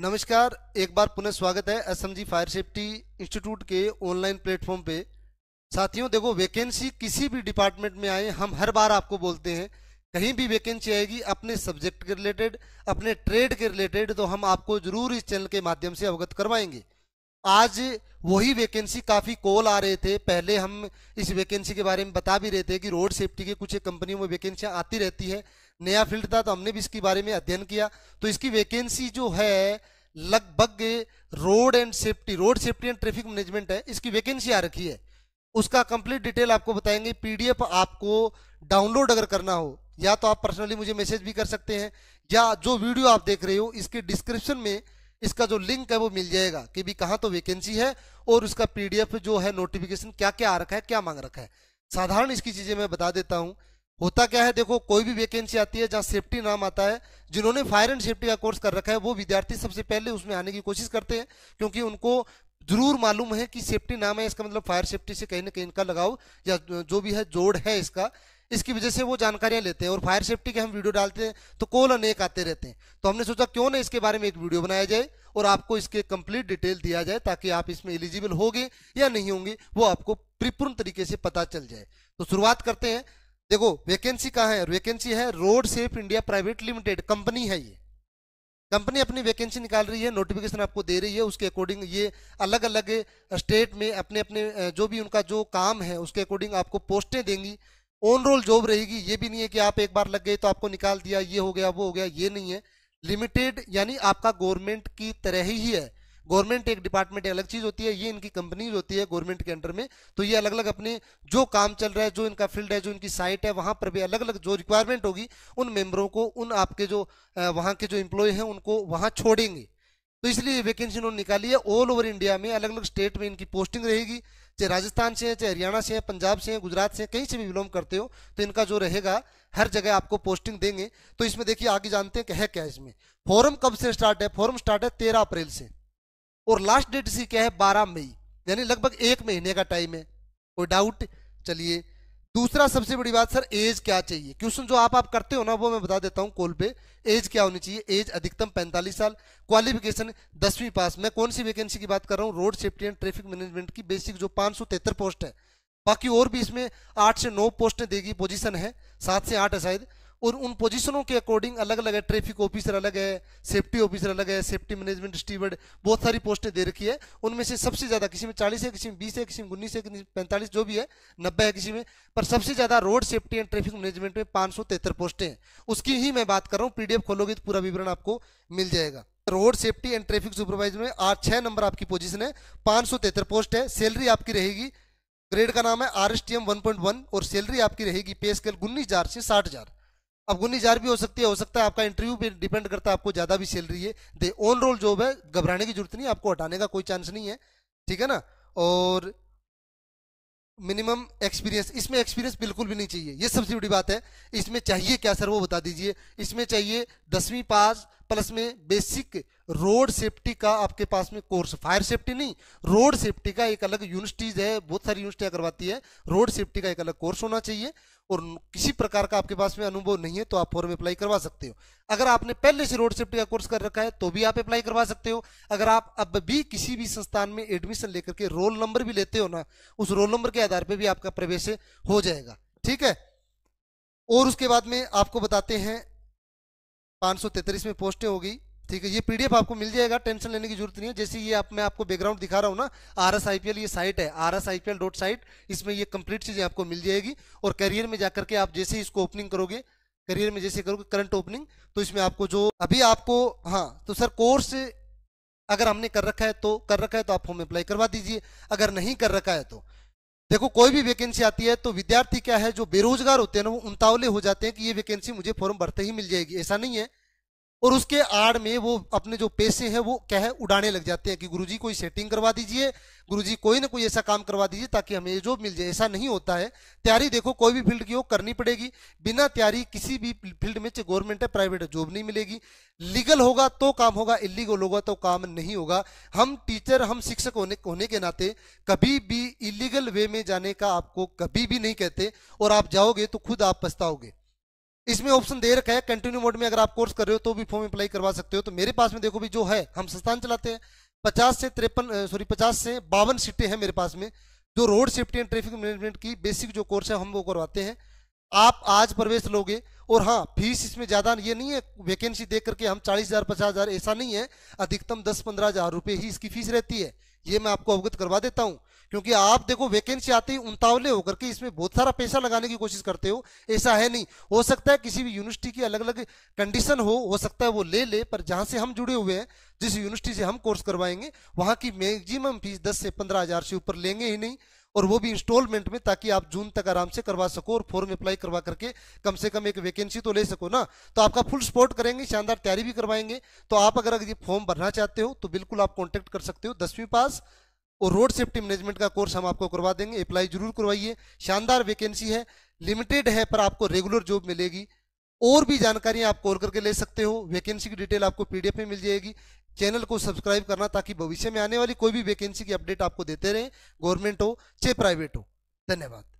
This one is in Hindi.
नमस्कार एक बार पुनः स्वागत है एसएमजी फायर सेफ्टी इंस्टीट्यूट के ऑनलाइन प्लेटफॉर्म पे साथियों देखो वैकेंसी किसी भी डिपार्टमेंट में आए हम हर बार आपको बोलते हैं कहीं भी वैकेंसी आएगी अपने सब्जेक्ट के रिलेटेड अपने ट्रेड के रिलेटेड तो हम आपको जरूर इस चैनल के माध्यम से अवगत करवाएंगे आज वही वैकेंसी काफ़ी कॉल आ रहे थे पहले हम इस वैकेंसी के बारे में बता भी रहे थे कि रोड सेफ्टी के कुछ कंपनियों में वैकेंसियाँ आती रहती है नया फील्ड था तो हमने भी इसके बारे में अध्ययन किया तो इसकी वैकेंसी जो है लगभग road and safety road safety and traffic management है इसकी वैकेंसी आ रखी है उसका कंप्लीट डिटेल आपको बताएंगे पीडीएफ आपको डाउनलोड अगर करना हो या तो आप पर्सनली मुझे मैसेज भी कर सकते हैं या जो वीडियो आप देख रहे हो इसके डिस्क्रिप्शन में इसका जो लिंक है वो मिल जाएगा कि भी कहाँ तो वैकेंसी है और उसका पीडीएफ जो है नोटिफिकेशन क्या क्या आ रखा है क्या मांग रखा है साधारण इसकी चीज़ें मैं बता देता हूँ होता क्या है देखो कोई भी वैकेंसी आती है जहाँ सेफ्टी नाम आता है जिन्होंने फायर एंड सेफ्टी का कोर्स कर रखा है वो विद्यार्थी सबसे पहले उसमें आने की कोशिश करते हैं क्योंकि उनको जरूर मालूम है कि सेफ्टी नाम है इसका मतलब फायर सेफ्टी से कहीं ना कहीं इनका लगाव या जो भी है जोड़ है इसका इसकी वजह से वो जानकारियां लेते हैं और फायर सेफ्टी के हम वीडियो डालते हैं तो कॉल अनेक आते रहते हैं तो हमने सोचा क्यों ना इसके बारे में एक वीडियो बनाया जाए और आपको इसके कंप्लीट डिटेल दिया जाए ताकि आप इसमें एलिजिबल होगी या नहीं होंगे वो आपको परिपूर्ण तरीके से पता चल जाए तो शुरुआत करते हैं देखो वैकेंसी कहाँ है वैकेंसी है road safe India private limited company है ये कंपनी अपनी वैकेंसी निकाल रही है नोटिफिकेशन आपको दे रही है उसके अकॉर्डिंग ये अलग अलग स्टेट में अपने अपने जो भी उनका जो काम है उसके अकॉर्डिंग आपको पोस्टें देंगी ऑन रोल जॉब रहेगी ये भी नहीं है कि आप एक बार लग गए तो आपको निकाल दिया ये हो गया वो हो गया ये नहीं है लिमिटेड यानी आपका गवर्नमेंट की तरह ही है गवर्नमेंट एक डिपार्टमेंट अलग चीज़ होती है ये इनकी कंपनीज होती है गवर्नमेंट के अंडर में तो ये अलग अलग अपने जो काम चल रहा है जो इनका फील्ड है जो इनकी साइट है वहां पर भी अलग अलग जो रिक्वायरमेंट होगी उन मेंबरों को उन आपके जो वहां के जो इंप्लॉय हैं उनको वहां छोड़ेंगे तो इसलिए वैकेंसी उन्होंने निकाली है ऑल ओवर इंडिया में अलग अलग स्टेट में इनकी पोस्टिंग रहेगी चाहे राजस्थान से है चाहे हरियाणा से है पंजाब से है गुजरात से है कहीं से भी बिलोंग करते हो तो इनका जो रहेगा हर जगह आपको पोस्टिंग देंगे तो इसमें देखिए आगे जानते हैं कि है क्या इसमें फॉरम कब से स्टार्ट है फॉरम स्टार्ट है तेरह अप्रैल से और लास्ट डेट इसकी क्या है बारह मई यानी लगभग एक महीने का टाइम है कोई डाउट चलिए दूसरा सबसे बड़ी बात सर एज क्या चाहिए क्वेश्चन जो आप आप करते हो ना वो मैं बता देता हूँ कॉल पे एज क्या होनी चाहिए एज अधिकतम 45 साल क्वालिफिकेशन दसवीं पास मैं कौन सी वैकेंसी की बात कर रहा हूँ road safety and traffic management की बेसिक जो पाँच पोस्ट है बाकी और भी इसमें आठ से नौ पोस्टें देगी पोजिशन है सात से आठ है शायद और उन पोजीशनों के अकॉर्डिंग अलग अलग है ट्रैफिक ऑफिसर अलग है सेफ्टी ऑफिसर अलग है सेफ्टी मैनेजमेंट स्टीवर्ड बहुत सारी पोस्टें दे रखी है उनमें से सबसे ज़्यादा किसी में चालीस है किसी में बीस है किसी में उन्नीस है किसी में पैंतालीस जो भी है नब्बे है किसी में पर सबसे ज़्यादा road safety and traffic management में पाँच पोस्टें हैं उसकी ही मैं बात कर रहा हूँ पी खोलोगे तो पूरा विवरण आपको मिल जाएगा road safety and traffic supervisor में आठ छः नंबर आपकी पोजिशन है पाँच पोस्ट है सैलरी आपकी रहेगी ग्रेड का नाम है R S T M one point one और सैलरी आपकी रहेगी पे स्केल उन्नीस हजार से साठ हजार अफगुनी जार भी हो सकती है हो सकता है आपका इंटरव्यू पे डिपेंड करता है आपको ज़्यादा भी सैलरी है दे ऑन रोल जॉब है घबराने की जरूरत नहीं आपको हटाने का कोई चांस नहीं है ठीक है ना और मिनिमम एक्सपीरियंस इसमें एक्सपीरियंस बिल्कुल भी नहीं चाहिए ये सबसे बड़ी बात है इसमें चाहिए क्या सर वो बता दीजिए इसमें चाहिए दसवीं पास प्लस में बेसिक रोड सेफ्टी का आपके पास में कोर्स फायर सेफ्टी नहीं रोड सेफ्टी का एक अलग यूनिवर्सिटीज़ है बहुत सारी यूनिवर्सिटियाँ करवाती है रोड सेफ्टी का एक अलग कोर्स होना चाहिए और किसी प्रकार का आपके पास में अनुभव नहीं है तो आप फॉर्म अप्लाई करवा सकते हो अगर आपने पहले से रोड सेफ्टी का कोर्स कर रखा है तो भी आप अप्लाई करवा सकते हो अगर आप अब भी किसी भी संस्थान में एडमिशन लेकर के रोल नंबर भी लेते हो ना उस रोल नंबर के आधार पर भी आपका प्रवेश हो जाएगा ठीक है और उसके बाद में आपको बताते हैं पांच में पोस्टें हो गई ठीक है ये पीडीएफ आपको मिल जाएगा टेंशन लेने की जरूरत नहीं है जैसे ये आप मैं आपको बैकग्राउंड दिखा रहा हूँ ना R S I P L ये साइट है R S I P L dot site इसमें ये कंप्लीट चीज़ें आपको मिल जाएगी और करियर में जाकर के आप जैसे इसको ओपनिंग करोगे करियर में जैसे करोगे करंट ओपनिंग तो इसमें आपको जो अभी आपको हाँ तो सर कोर्स अगर हमने कर रखा है तो कर रखा है तो आप फॉर्म अप्लाई करवा दीजिए अगर नहीं कर रखा है तो देखो कोई भी वैकेंसी आती है तो विद्यार्थी क्या है जो बेरोजगार होते हैं ना वो उनतावले हो जाते हैं कि ये वैकेंसी मुझे फॉर्म भरते ही मिल जाएगी ऐसा नहीं है और उसके आड़ में वो अपने जो पैसे हैं वो क्या है उड़ाने लग जाते हैं कि गुरुजी कोई सेटिंग करवा दीजिए गुरुजी कोई ना कोई ऐसा काम करवा दीजिए ताकि हमें ये जॉब मिल जाए ऐसा नहीं होता है तैयारी देखो कोई भी फील्ड की हो करनी पड़ेगी बिना तैयारी किसी भी फील्ड में चाहे गवर्नमेंट है प्राइवेट है जॉब नहीं मिलेगी लीगल होगा तो काम होगा इलीगल होगा तो काम नहीं होगा हम टीचर हम शिक्षक होने होने के नाते कभी भी इलीगल वे में जाने का आपको कभी भी नहीं कहते और आप जाओगे तो खुद आप पछताओगे इसमें ऑप्शन दे रखा है कंटिन्यू मोड में अगर आप कोर्स कर रहे हो तो भी फॉर्म अप्लाई करवा सकते हो तो मेरे पास में देखो भी जो है हम संस्थान चलाते हैं पचास से तिरपन सॉरी पचास से बावन सीटें हैं मेरे पास में जो road safety and traffic management की बेसिक जो कोर्स है हम वो करवाते हैं आप आज प्रवेश लोगे और हाँ फीस इसमें ज़्यादा ये नहीं है वैकेंसी देख करके हम चालीस हज़ार पचास हज़ार ऐसा नहीं है अधिकतम दस पंद्रह हज़ार रुपये ही इसकी फीस रहती है ये मैं आपको अवगत करवा देता हूँ क्योंकि आप देखो वैकेंसी आते ही उनतावले होकर के इसमें बहुत सारा पैसा लगाने की कोशिश करते हो ऐसा है नहीं हो सकता है किसी भी यूनिवर्सिटी की अलग अलग कंडीशन हो हो सकता है वो ले ले पर जहाँ से हम जुड़े हुए हैं जिस यूनिवर्सिटी से हम कोर्स करवाएंगे वहाँ की मैक्सिमम फीस दस से पंद्रह हज़ार से ऊपर लेंगे ही नहीं और वो भी इंस्टॉलमेंट में ताकि आप जून तक आराम से करवा सको और फॉर्म अप्लाई करवा करके कम से कम एक वैकेंसी तो ले सको ना तो आपका फुल सपोर्ट करेंगे शानदार तैयारी भी करवाएंगे तो आप अगर ये फॉर्म भरना चाहते हो तो बिल्कुल आप कॉन्टेक्ट कर सकते हो दसवीं पास और रोड सेफ्टी मैनेजमेंट का कोर्स हम आपको करवा देंगे अप्लाई जरूर करवाइए शानदार वैकेंसी है लिमिटेड है पर आपको रेगुलर जॉब मिलेगी और भी जानकारियां आप कॉल करके ले सकते हो वैकेंसी की डिटेल आपको पीडीएफ में मिल जाएगी चैनल को सब्सक्राइब करना ताकि भविष्य में आने वाली कोई भी वैकेंसी की अपडेट आपको देते रहें गवर्नमेंट हो चाहे प्राइवेट हो धन्यवाद